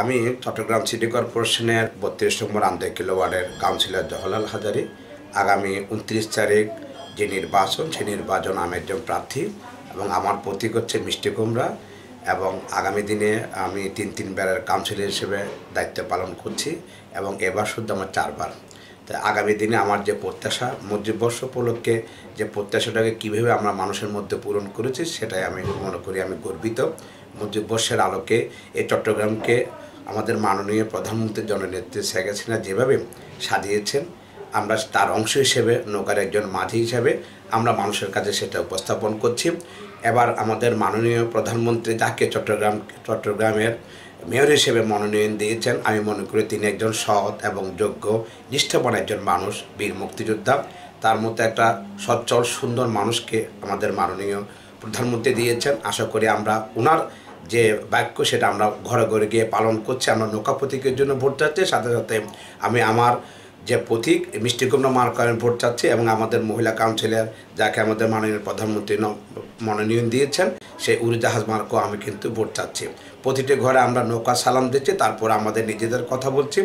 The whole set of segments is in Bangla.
আমি চট্টগ্রাম সিটি কর্পোরেশনের বত্রিশ নম্বর কিলো ওয়ার্ডের কাউন্সিলর জহরলাল হাজারি আগামী উনত্রিশ তারিখ যে নির্বাচন সেই নির্বাচন আমি একজন প্রার্থী এবং আমার প্রতীক হচ্ছে মিষ্টি কুমড়া এবং আগামী দিনে আমি তিন তিন তিনবারের কাউন্সিলর হিসেবে দায়িত্ব পালন করছি এবং এবার শুদ্ধ আমার চারবার আগামী দিনে আমার যে প্রত্যাশা মধ্যবর্ষ উপলক্ষে যে প্রত্যাশাটাকে কীভাবে আমরা মানুষের মধ্যে পূরণ করেছি সেটাই আমি মনে করি আমি গর্বিত মধ্যবর্ষের আলোকে এই চট্টগ্রামকে আমাদের মাননীয় প্রধানমন্ত্রী জননেত্রী শেখ হাসিনা যেভাবে সাজিয়েছেন আমরা তার অংশ হিসেবে নৌকার একজন মাঝি হিসেবে আমরা মানুষের কাছে সেটা উপস্থাপন করছি এবার আমাদের মাননীয় প্রধানমন্ত্রী যাকে চট্টগ্রাম চট্টগ্রামের মেয়র হিসেবে মনোনয়ন দিয়েছেন আমি মনে করি তিনি একজন সৎ এবং যোগ্য নিষ্ঠাবান একজন মানুষ বীর মুক্তিযোদ্ধা তার মতো একটা সচ্চল সুন্দর মানুষকে আমাদের মাননীয় প্রধানমন্ত্রী দিয়েছেন আশা করি আমরা ওনার যে বাক্য সেটা আমরা ঘরে ঘরে গিয়ে পালন করছি আমরা নৌকা প্রতীকের জন্য ভোট চাচ্ছি সাথে সাথে আমি আমার যে প্রতীক মিষ্টি কুমড়া মার্কার ভোট চাচ্ছি এবং আমাদের মহিলা কাউন্সিলর যাকে আমাদের মাননীয় প্রধানমন্ত্রী মনোনয়ন দিয়েছেন সেই উড়োজাহাজ মার্গ আমি কিন্তু ভোট চাচ্ছি প্রতিটি ঘরে আমরা নৌকা সালাম দিচ্ছি তারপর আমাদের নিজেদের কথা বলছি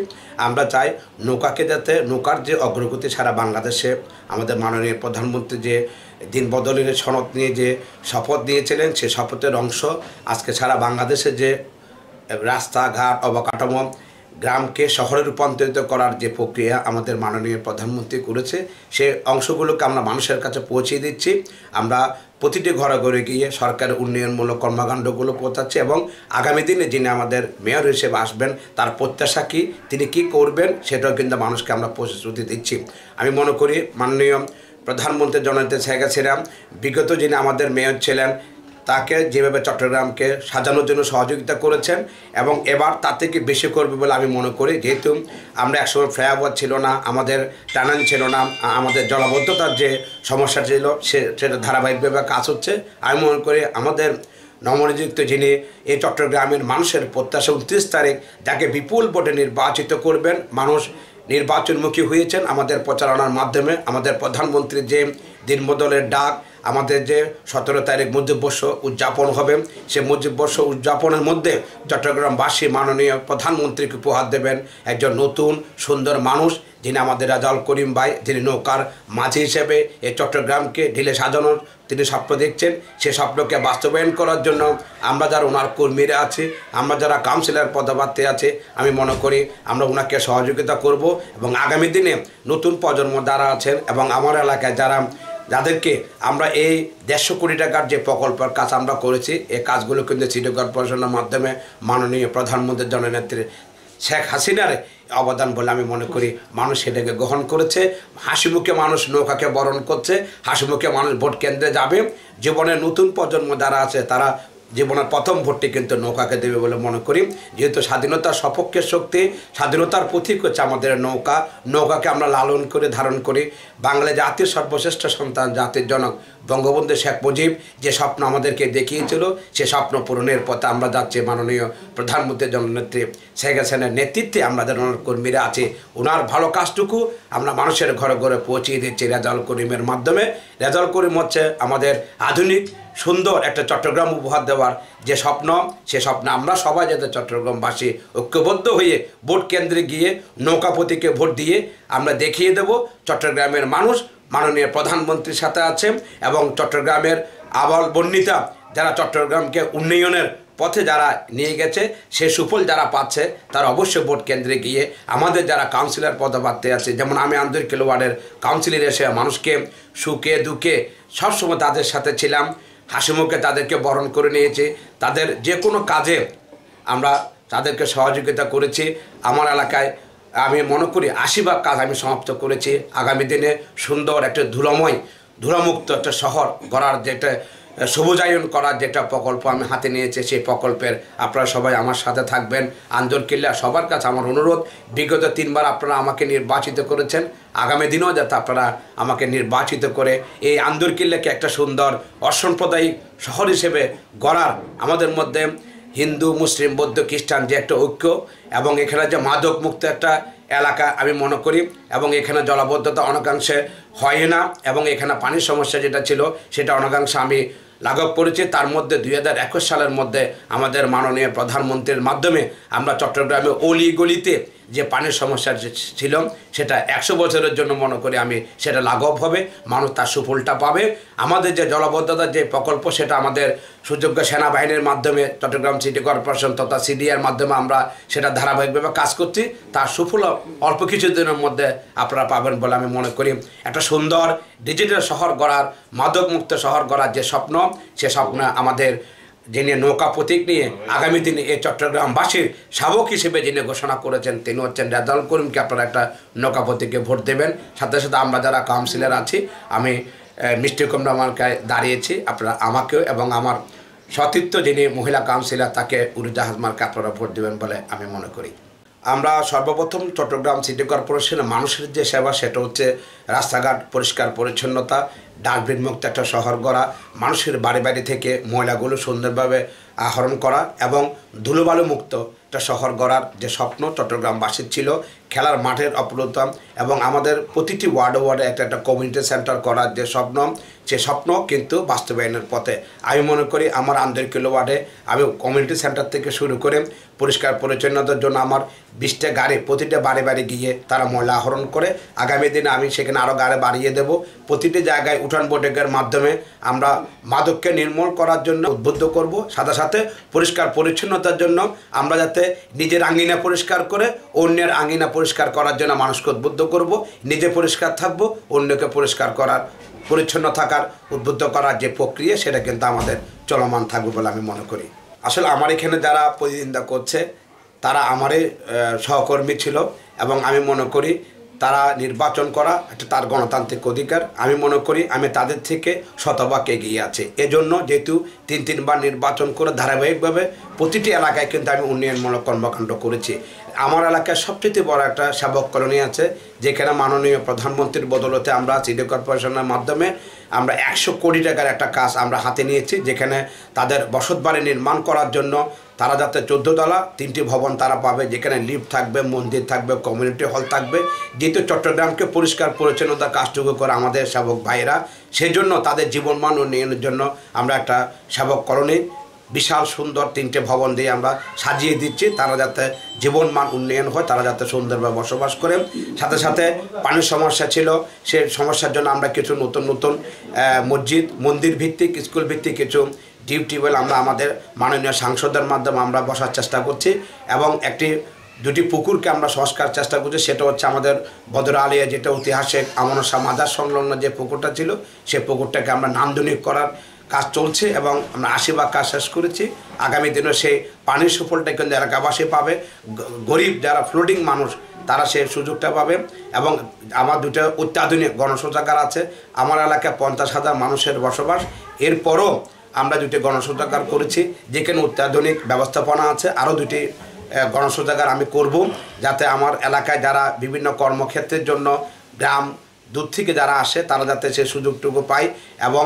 আমরা চাই নৌকাকে যাতে নৌকার যে অগ্রগতি সারা বাংলাদেশে আমাদের মাননীয় প্রধানমন্ত্রী যে দিন বদলের সনদ নিয়ে যে শপথ নিয়েছিলেন সে শপথের অংশ আজকে সারা বাংলাদেশে যে রাস্তাঘাট অবকাঠামো গ্রামকে শহরে রূপান্তরিত করার যে প্রক্রিয়া আমাদের মাননীয় প্রধানমন্ত্রী করেছে সে অংশগুলোকে আমরা মানুষের কাছে পৌঁছে দিচ্ছি আমরা প্রতিটি ঘরে ঘরে গিয়ে সরকার উন্নয়নমূলক কর্মকাণ্ডগুলো পৌঁছাচ্ছি এবং আগামী দিনে যিনি আমাদের মেয়র হিসেবে আসবেন তার প্রত্যাশা কী তিনি কি করবেন সেটাও কিন্তু মানুষকে আমরা প্রতিশ্রুতি দিচ্ছি আমি মনে করি মাননীয় প্রধানমন্ত্রী জনতে শেখ হাসিনা বিগত যিনি আমাদের মেয়র ছিলেন তাকে যেভাবে চট্টগ্রামকে সাজানোর জন্য সহযোগিতা করেছেন এবং এবার তার থেকে বেশি করবে বলে আমি মনে করি যেহেতু আমরা একসময় ফ্লাইওভার ছিল না আমাদের টানান ছিল না আমাদের জলাবদ্ধতার যে সমস্যা ছিল সে সেটা ধারাবাহিকভাবে কাজ হচ্ছে আমি মনে করি আমাদের নবনিযুক্ত যিনি এই চট্টগ্রামের মানুষের প্রত্যাশা উনত্রিশ তারিখ যাকে বিপুল ভোটে নির্বাচিত করবেন মানুষ নির্বাচনমুখী হয়েছেন আমাদের প্রচারণার মাধ্যমে আমাদের প্রধানমন্ত্রীর যে দিনবদলের ডাক আমাদের যে সতেরো তারিখ বর্ষ উদযাপন হবে সে বর্ষ উদযাপনের মধ্যে চট্টগ্রামবাসী মাননীয় প্রধানমন্ত্রীকে উপহার দেবেন একজন নতুন সুন্দর মানুষ যিনি আমাদের রাজাল করিম ভাই যিনি নৌকার মাঝি হিসেবে এই চট্টগ্রামকে ঢিলে সাজানোর তিনি স্বপ্ন দেখছেন সে স্বপ্নকে বাস্তবায়ন করার জন্য আমরা যারা ওনার কর্মীরা আছি আমরা যারা কাউন্সিলর পদপ্রার্থী আছে আমি মনে করি আমরা ওনাকে সহযোগিতা করব এবং আগামী দিনে নতুন প্রজন্ম যারা আছেন এবং আমার এলাকায় যারা যাদেরকে আমরা এই দেড়শো কোটি টাকার যে প্রকল্পের কাজ আমরা করেছি এই কাজগুলো কিন্তু সিটি কর্পোরেশনের মাধ্যমে মাননীয় প্রধানমন্ত্রী জননেত্রী শেখ হাসিনার অবদান বলে আমি মনে করি মানুষ সেটাকে গ্রহণ করেছে হাসি মুখে মানুষ নৌকাকে বরণ করছে হাসি মুখে মানুষ ভোট কেন্দ্রে যাবে জীবনে নতুন প্রজন্ম যারা আছে তারা জীবনের প্রথম ভোটটি কিন্তু নৌকাকে দেবে বলে মনে করি যেহেতু স্বাধীনতার সপক্ষের শক্তি স্বাধীনতার প্রতীক হচ্ছে আমাদের নৌকা নৌকাকে আমরা লালন করে ধারণ করি বাংলা জাতির সর্বশ্রেষ্ঠ সন্তান জাতির জনক বঙ্গবন্ধু শেখ মুজিব যে স্বপ্ন আমাদেরকে দেখিয়েছিল সে স্বপ্ন পূরণের পথে আমরা যাচ্ছি মাননীয় প্রধানমন্ত্রী জননেত্রী শেখ হাসিনার নেতৃত্বে আমাদের ওনার কর্মীরা আছে ওনার ভালো কাজটুকু আমরা মানুষের ঘরে ঘরে পৌঁছিয়ে দিচ্ছি রেজাল করিমের মাধ্যমে রেজাল করিম হচ্ছে আমাদের আধুনিক সুন্দর একটা চট্টগ্রাম উপহার দেওয়ার যে স্বপ্ন সে স্বপ্ন আমরা সবাই যাতে চট্টগ্রামবাসী ঐক্যবদ্ধ হয়ে ভোট কেন্দ্রে গিয়ে নৌকাপতিকে ভোট দিয়ে আমরা দেখিয়ে দেব চট্টগ্রামের মানুষ মাননীয় প্রধানমন্ত্রীর সাথে আছেন এবং চট্টগ্রামের আবল বর্ণিতা যারা চট্টগ্রামকে উন্নয়নের পথে যারা নিয়ে গেছে সে সুফল যারা পাচ্ছে তারা অবশ্যই ভোট কেন্দ্রে গিয়ে আমাদের যারা কাউন্সিলর পদপ্রার্থী আছে যেমন আমি আন্দরিক কিলোয়ার্ডের কাউন্সিলর এসে মানুষকে সুখে দুঃখে সবসময় তাদের সাথে ছিলাম হাসিমুখে তাদেরকে বরণ করে নিয়েছে তাদের যে কোনো কাজে আমরা তাদেরকে সহযোগিতা করেছি আমার এলাকায় আমি মনে করি আশীর্বাদ কাজ আমি সমাপ্ত করেছি আগামী দিনে সুন্দর একটা ধুলাময় ধুলামুক্ত একটা শহর গড়ার যেটা সবুজায়ন করার যেটা প্রকল্প আমি হাতে নিয়েছি সেই প্রকল্পের আপনারা সবাই আমার সাথে থাকবেন আন্দরকিল্লা সবার কাছে আমার অনুরোধ বিগত তিনবার আপনারা আমাকে নির্বাচিত করেছেন আগামী দিনেও যাতে আপনারা আমাকে নির্বাচিত করে এই আন্দরকিল্লাকে একটা সুন্দর অসাম্প্রদায়িক শহর হিসেবে গড়ার আমাদের মধ্যে হিন্দু মুসলিম বৌদ্ধ খ্রিস্টান যে একটা ঐক্য এবং এখানে যে মাদক মুক্ত একটা এলাকা আমি মনে করি এবং এখানে জলাবদ্ধতা অনেকাংশে হয় না এবং এখানে পানির সমস্যা যেটা ছিল সেটা অনেকাংশে আমি লাঘব করেছি তার মধ্যে দুই সালের মধ্যে আমাদের মাননীয় প্রধানমন্ত্রীর মাধ্যমে আমরা চট্টগ্রামে অলি গলিতে যে পানির সমস্যা ছিল সেটা একশো বছরের জন্য মনে করি আমি সেটা লাঘব হবে মানুষ তার সুফলটা পাবে আমাদের যে জলবদ্ধতার যে প্রকল্প সেটা আমাদের সুযোগ্য সেনাবাহিনীর মাধ্যমে চট্টগ্রাম সিটি কর্পোরেশন তথা সিডিআর মাধ্যমে আমরা সেটা ধারাবাহিকভাবে কাজ করছি তার সুফল অল্প কিছুদিনের মধ্যে আপনারা পাবেন বলে আমি মনে করি একটা সুন্দর ডিজিটাল শহর গড়ার মাদকমুক্ত শহর গড়ার যে স্বপ্ন সে স্বপ্ন আমাদের যিনি নৌকা প্রতীক নিয়ে হ্যাঁ, আগামী দিনে এই চট্টগ্রামবাসীর শাবক হিসেবে যিনি ঘোষণা করেছেন তিনি হচ্ছেন রেজাল করিমকে আপনারা একটা নৌকা প্রতীকে ভোট দেবেন সাথে সাথে আমরা যারা কাউন্সিলর আছি আমি মিষ্টি কুমরামার্কায় দাঁড়িয়েছি আপনারা আমাকেও এবং আমার সতীর্থ যিনি মহিলা কাউন্সিলর তাকে উরুজাহাজমারকে আপনারা ভোট দেবেন বলে আমি মনে করি আমরা সর্বপ্রথম চট্টগ্রাম সিটি কর্পোরেশনের মানুষের যে সেবা সেটা হচ্ছে রাস্তাঘাট পরিষ্কার পরিচ্ছন্নতা ডাস্টবিন একটা শহর গড়া মানুষের বাড়ি বাড়ি থেকে ময়লাগুলো সুন্দরভাবে আহরণ করা এবং ধুলোবালুমুক্ত একটা শহর গড়ার যে স্বপ্ন চট্টগ্রামবাসীর ছিল খেলার মাঠের অপ্রতম এবং আমাদের প্রতিটি ওয়ার্ডে ওয়ার্ডে একটা একটা কমিউনিটি সেন্টার করার যে স্বপ্ন সে স্বপ্ন কিন্তু বাস্তবায়নের পথে আমি মনে করি আমার আন্তরিক কিলো ওয়ার্ডে আমি কমিউনিটি সেন্টার থেকে শুরু করে পরিষ্কার পরিচ্ছন্নতার জন্য আমার বিশটা গাড়ি প্রতিটা বাড়ি বাড়ি গিয়ে তারা ময়লা আহরণ করে আগামী দিনে আমি সেখানে আরও গাড়ি বাড়িয়ে দেব প্রতিটি জায়গায় উঠান বৈঠকের মাধ্যমে আমরা মাদককে নির্মূল করার জন্য উদ্বুদ্ধ করব সাদা সাথে পরিষ্কার পরিচ্ছন্নতার জন্য আমরা যাতে নিজের আঙ্গিনা পরিষ্কার করে অন্যের আঙ্গিনা পরিষ্কার করার জন্য মানুষকে উদ্বুদ্ধ করব নিজে পরিষ্কার থাকব অন্যকে পরিষ্কার করার পরিচ্ছন্ন থাকার উদ্বুদ্ধ করার যে প্রক্রিয়া সেটা কিন্তু আমাদের চলমান থাকবে বলে আমি মনে করি আসলে আমার এখানে যারা প্রতিদ্বন্দ্বিতা করছে তারা আমারই সহকর্মী ছিল এবং আমি মনে করি তারা নির্বাচন করা এটা তার গণতান্ত্রিক অধিকার আমি মনে করি আমি তাদের থেকে শতভাগ এগিয়ে আছে এজন্য যেহেতু তিন তিনবার নির্বাচন করে ধারাবাহিকভাবে প্রতিটি এলাকায় কিন্তু আমি উন্নয়নমূলক কর্মকাণ্ড করেছি আমার এলাকায় সবচেয়ে বড় একটা সেবক কলোনি আছে যেখানে মাননীয় প্রধানমন্ত্রীর বদলতে আমরা সিটি কর্পোরেশনের মাধ্যমে আমরা একশো কোটি টাকার একটা কাজ আমরা হাতে নিয়েছি যেখানে তাদের বসতবাড়ি নির্মাণ করার জন্য তারা যাতে চোদ্দোতলা তিনটি ভবন তারা পাবে যেখানে লিফট থাকবে মন্দির থাকবে কমিউনিটি হল থাকবে যেহেতু চট্টগ্রামকে পরিষ্কার পরিচ্ছন্নতা কাজটুকু করে আমাদের সেবক ভাইয়েরা সেজন্য তাদের জীবনমান উন্নয়নের জন্য আমরা একটা সেবক কলোনির বিশাল সুন্দর তিনটে ভবন দিয়ে আমরা সাজিয়ে দিচ্ছি তারা যাতে জীবনমান উন্নয়ন হয় তারা যাতে সুন্দরভাবে বসবাস করেন সাথে সাথে পানির সমস্যা ছিল সে সমস্যার জন্য আমরা কিছু নতুন নতুন মসজিদ মন্দির ভিত্তিক স্কুল ভিত্তিক কিছু ডিপ টিউবওয়েল আমরা আমাদের মাননীয় সাংসদের মাধ্যমে আমরা বসার চেষ্টা করছি এবং একটি দুটি পুকুরকে আমরা সংস্কার চেষ্টা করছি সেটা হচ্ছে আমাদের বদর আলিয়া যেটা ঐতিহাসিক আমন সামাজার সংলগ্ন যে পুকুরটা ছিল সে পুকুরটাকে আমরা নান্দনিক করার কাজ চলছে এবং আমরা আশীর্বাদ কাজ শেষ করেছি আগামী দিনে সেই পানির সুফলটা কিন্তু এলাকাবাসী পাবে গরিব যারা ফ্লোডিং মানুষ তারা সেই সুযোগটা পাবে এবং আমার দুটো অত্যাধুনিক গণশৌচাগার আছে আমার এলাকায় পঞ্চাশ হাজার মানুষের বসবাস এরপরও আমরা দুটি গণশৌচাগার করেছি যেখানে অত্যাধুনিক ব্যবস্থাপনা আছে আরও দুটি গণশৌচাগার আমি করব যাতে আমার এলাকায় যারা বিভিন্ন কর্মক্ষেত্রের জন্য গ্রাম দূর থেকে যারা আসে তারা যাতে সে সুযোগটুকু পায় এবং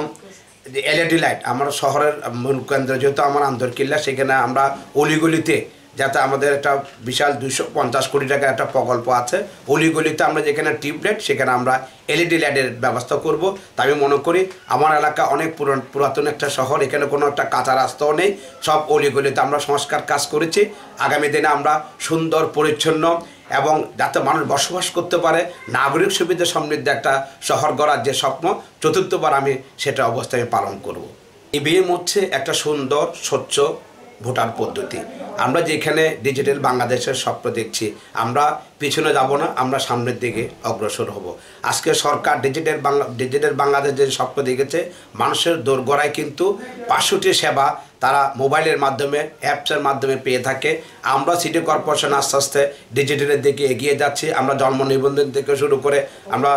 এলইডি লাইট আমার শহরের মূল কেন্দ্র যেহেতু আমার আন্তর্কিল্লা সেখানে আমরা অলিগুলিতে যাতে আমাদের একটা বিশাল দুশো পঞ্চাশ কোটি টাকার একটা প্রকল্প আছে অলিগলিতে আমরা যেখানে টিউবলাইট সেখানে আমরা e এলইডি লাইটের ব্যবস্থা করব তা আমি মনে করি আমার এলাকা অনেক পুরান পুরাতন একটা শহর এখানে কোনো একটা কাঁচা রাস্তাও নেই সব অলিগলিতে আমরা সংস্কার কাজ করেছি আগামী দিনে আমরা সুন্দর পরিচ্ছন্ন এবং যাতে মানুষ বসবাস করতে পারে নাগরিক সুবিধা সমৃদ্ধ একটা শহর গড়ার যে স্বপ্ন চতুর্থবার আমি সেটা অবস্থায় পালন করব। ইভিএম হচ্ছে একটা সুন্দর স্বচ্ছ ভোটার পদ্ধতি আমরা যেখানে ডিজিটাল বাংলাদেশের স্বপ্ন দেখছি আমরা পিছনে যাব না আমরা সামনের দিকে অগ্রসর হব আজকে সরকার ডিজিটাল বাংলা ডিজিটাল বাংলাদেশ যে স্বপ্ন দেখেছে মানুষের দোরগড়ায় কিন্তু পাঁচশোটি সেবা তারা মোবাইলের মাধ্যমে অ্যাপসের মাধ্যমে পেয়ে থাকে আমরা সিটি কর্পোরেশন আস্তে আস্তে ডিজিটালের দিকে এগিয়ে যাচ্ছি আমরা জন্ম নিবন্ধন থেকে শুরু করে আমরা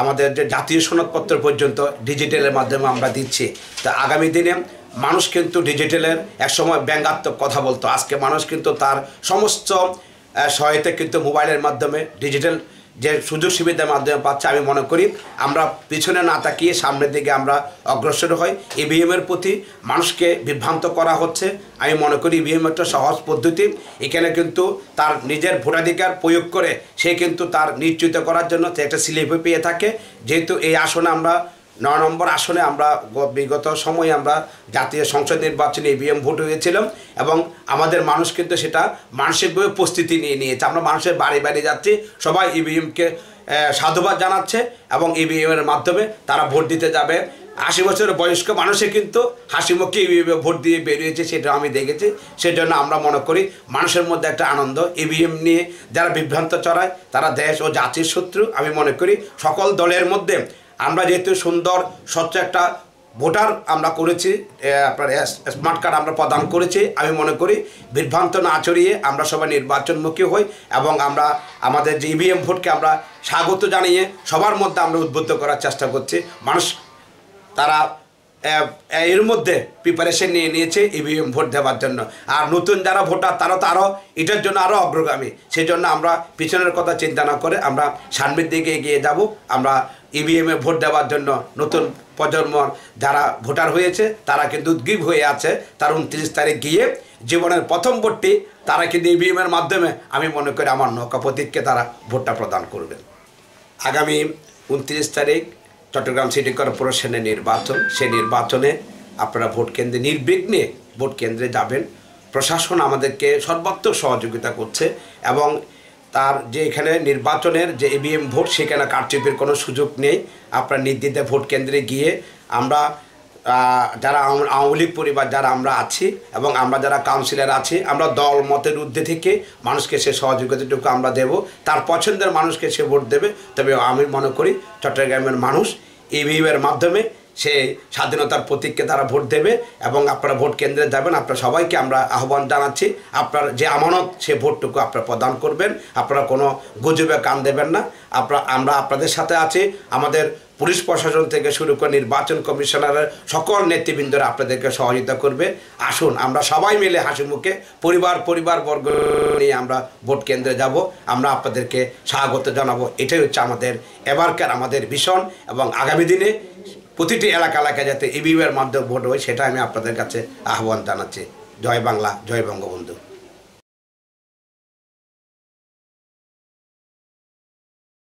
আমাদের যে জাতীয় সনদপত্র পর্যন্ত ডিজিটালের মাধ্যমে আমরা দিচ্ছি তা আগামী দিনে মানুষ কিন্তু ডিজিটালের একসময় ব্যঙ্গাত্মক কথা বলতো আজকে মানুষ কিন্তু তার সমস্ত সহায়তা কিন্তু মোবাইলের মাধ্যমে ডিজিটাল যে সুযোগ সুবিধার মাধ্যমে পাচ্ছে আমি মনে করি আমরা পিছনে না তাকিয়ে সামনের দিকে আমরা অগ্রসর হই ইভিএমের e প্রতি মানুষকে বিভ্রান্ত করা হচ্ছে আমি মনে করি ইভিএম e একটা সহজ পদ্ধতি এখানে কিন্তু তার নিজের ভোটাধিকার প্রয়োগ করে সে কিন্তু তার নিশ্চিত করার জন্য একটা স্লিপে পেয়ে থাকে যেহেতু এই আসনে আমরা নয় নম্বর আসনে আমরা বিগত সময়ে আমরা জাতীয় সংসদ নির্বাচনে ইভিএম e ভোট হয়েছিলাম এবং আমাদের মানুষ কিন্তু সেটা মানসিকভাবে প্রস্তুতি নিয়ে নিয়েছে আমরা মানুষের বাড়ি বাড়ি যাচ্ছি সবাই ইভিএমকে e সাধুবাদ জানাচ্ছে এবং ইভিএমের e মাধ্যমে তারা ভোট দিতে যাবে আশি বছর বয়স্ক মানুষে কিন্তু হাসি মুখে ইভিএমে ভোট দিয়ে বেরিয়েছে সেটা আমি দেখেছি সেজন্য আমরা মনে করি মানুষের মধ্যে একটা আনন্দ ইভিএম নিয়ে যারা বিভ্রান্ত চড়ায় তারা দেশ ও জাতির শত্রু আমি মনে করি সকল দলের মধ্যে আমরা যেহেতু সুন্দর স্বচ্ছ একটা ভোটার আমরা করেছি আপনার স্মার্ট কার্ড আমরা প্রদান করেছি আমি মনে করি বিভ্রান্ত না চড়িয়ে আমরা সবাই নির্বাচনমুখী হই এবং আমরা আমাদের যে ইভিএম e ভোটকে আমরা স্বাগত জানিয়ে সবার মধ্যে আমরা উদ্বুদ্ধ করার চেষ্টা করছি মানুষ তারা এর মধ্যে প্রিপারেশন নিয়ে নিয়েছে ইভিএম e ভোট দেওয়ার জন্য আর নতুন যারা ভোটার তারা তো আরও এটার জন্য আরও অগ্রগামী সেই জন্য আমরা পিছনের কথা চিন্তা না করে আমরা সামনের দিকে এগিয়ে যাব আমরা ইভিএমে e ভোট দেওয়ার জন্য নতুন প্রজন্ম যারা ভোটার হয়েছে তারা কিন্তু উদ্গ্রীব হয়ে আছে তার উনত্রিশ তারিখ গিয়ে জীবনের প্রথম ভোটটি তারা কিন্তু ইভিএমের e মাধ্যমে আমি মনে করি আমার নৌকা প্রতীককে তারা ভোটটা প্রদান করবেন আগামী উনত্রিশ তারিখ চট্টগ্রাম সিটি কর্পোরেশনের নির্বাচন সে নির্বাচনে আপনারা ভোট কেন্দ্রে নির্বিঘ্নে ভোট কেন্দ্রে যাবেন প্রশাসন আমাদেরকে সর্বাত্মক সহযোগিতা করছে এবং তার যে এখানে নির্বাচনের যে ইভিএম ভোট সেখানে কারচুপির কোনো সুযোগ নেই আপনারা নির্দ্বিধায় ভোট কেন্দ্রে গিয়ে আমরা যারা আওয়ামী লীগ পরিবার যারা আমরা আছি এবং আমরা যারা কাউন্সিলর আছি আমরা দল মতের ঊর্ধ্বে থেকে মানুষকে সে সহযোগিতাটুকু আমরা দেব তার পছন্দের মানুষকে সে ভোট দেবে তবে আমি মনে করি চট্টগ্রামের মানুষ ইভিএমের মাধ্যমে সে স্বাধীনতার প্রতীককে তারা ভোট দেবে এবং আপনারা ভোট কেন্দ্রে যাবেন আপনারা সবাইকে আমরা আহ্বান জানাচ্ছি আপনার যে আমানত সে ভোটটুকু আপনারা প্রদান করবেন আপনারা কোনো গুজবে কান দেবেন না আপনারা আমরা আপনাদের সাথে আছি আমাদের পুলিশ প্রশাসন থেকে শুরু করে নির্বাচন কমিশনার সকল নেতৃবৃন্দরা আপনাদেরকে সহযোগিতা করবে আসুন আমরা সবাই মিলে হাসি মুখে পরিবার পরিবার বর্গ নিয়ে আমরা ভোট কেন্দ্রে যাব আমরা আপনাদেরকে স্বাগত জানাবো এটাই হচ্ছে আমাদের এবারকার আমাদের ভীষণ এবং আগামী দিনে প্রতিটি এলাকা এলাকায় যাতে ইভিএমের মাধ্যমে ভোট হয় সেটা আমি আপনাদের কাছে আহ্বান জানাচ্ছি জয় বাংলা জয় বঙ্গবন্ধু